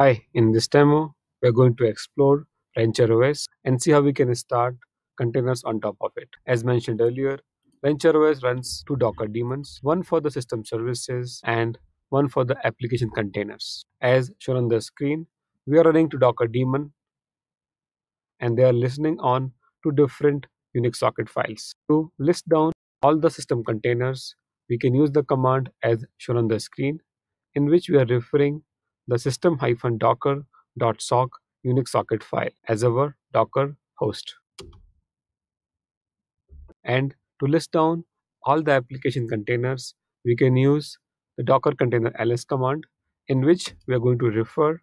Hi, in this demo, we're going to explore Rancher OS and see how we can start containers on top of it. As mentioned earlier, Rancher OS runs two Docker daemons, one for the system services and one for the application containers. As shown on the screen, we are running two Docker daemon and they are listening on two different Unix socket files. To list down all the system containers, we can use the command as shown on the screen in which we are referring the system-docker.sock Unix socket file as our docker host. And to list down all the application containers, we can use the docker container ls command in which we are going to refer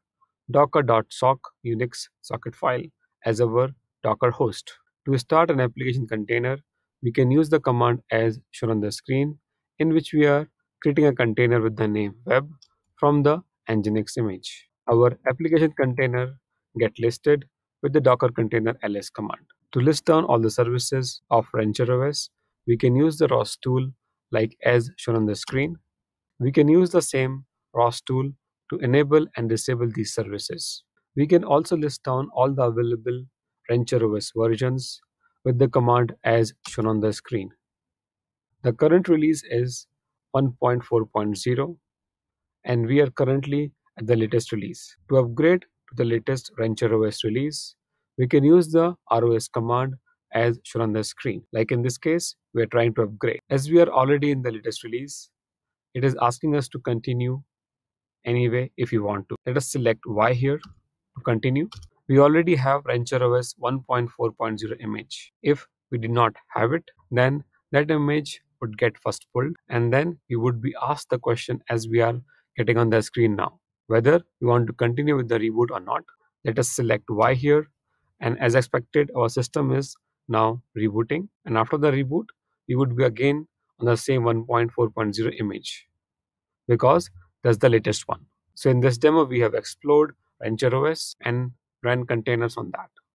docker.sock Unix socket file as our docker host. To start an application container, we can use the command as shown on the screen in which we are creating a container with the name web from the Nginx image. Our application container get listed with the docker container ls command. To list down all the services of RancherOS, we can use the ROS tool like as shown on the screen. We can use the same ROS tool to enable and disable these services. We can also list down all the available RancherOS versions with the command as shown on the screen. The current release is 1.4.0 and we are currently at the latest release. To upgrade to the latest Rancher OS release, we can use the ROS command as shown on the screen. Like in this case, we are trying to upgrade. As we are already in the latest release, it is asking us to continue anyway if you want to. Let us select Y here to continue. We already have Rancher OS 1.4.0 image. If we did not have it, then that image would get first pulled and then we would be asked the question as we are getting on the screen now. Whether you want to continue with the reboot or not, let us select Y here. And as expected, our system is now rebooting. And after the reboot, we would be again on the same 1.4.0 image because that's the latest one. So in this demo, we have explored VentureOS and ran containers on that.